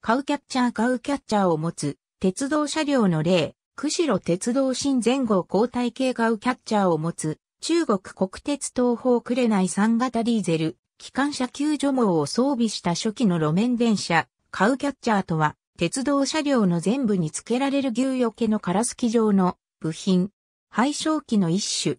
カウキャッチャーカウキャッチャーを持つ、鉄道車両の例、釧路鉄道新前後交代系カウキャッチャーを持つ、中国国鉄東方くれない3型ディーゼル、機関車救助網を装備した初期の路面電車、カウキャッチャーとは、鉄道車両の全部に付けられる牛よけのカラス機状の部品、廃焼機の一種。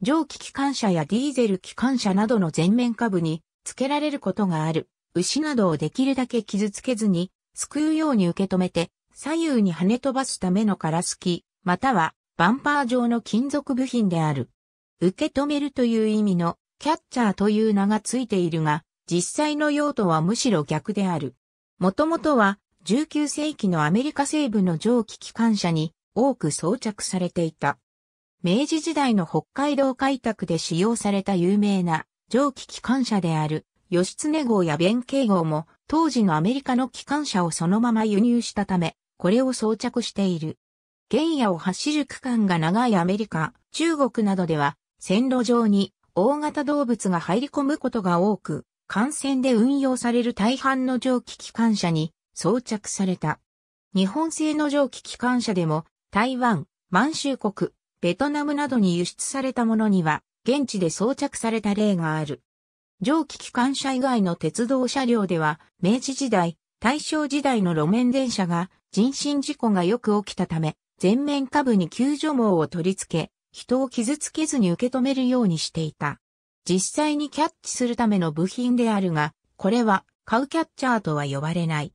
蒸気機関車やディーゼル機関車などの全面下部に付けられることがある。牛などをできるだけ傷つけずに、救うように受け止めて、左右に跳ね飛ばすための殻すき、またはバンパー状の金属部品である。受け止めるという意味のキャッチャーという名がついているが、実際の用途はむしろ逆である。もともとは19世紀のアメリカ西部の蒸気機関車に多く装着されていた。明治時代の北海道開拓で使用された有名な蒸気機関車である義経号や弁慶号も当時のアメリカの機関車をそのまま輸入したため、これを装着している。原野を走る区間が長いアメリカ、中国などでは、線路上に大型動物が入り込むことが多く、幹線で運用される大半の蒸気機関車に装着された。日本製の蒸気機関車でも、台湾、満州国、ベトナムなどに輸出されたものには、現地で装着された例がある。蒸気機関車以外の鉄道車両では、明治時代、大正時代の路面電車が人身事故がよく起きたため、全面下部に救助網を取り付け、人を傷つけずに受け止めるようにしていた。実際にキャッチするための部品であるが、これはカウキャッチャーとは呼ばれない。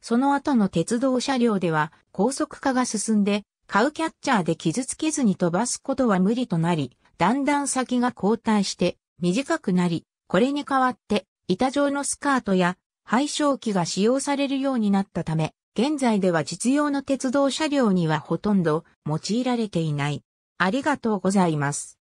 その後の鉄道車両では高速化が進んで、カウキャッチャーで傷つけずに飛ばすことは無理となり、だんだん先が後退して短くなり、これに代わって、板状のスカートや配償機が使用されるようになったため、現在では実用の鉄道車両にはほとんど用いられていない。ありがとうございます。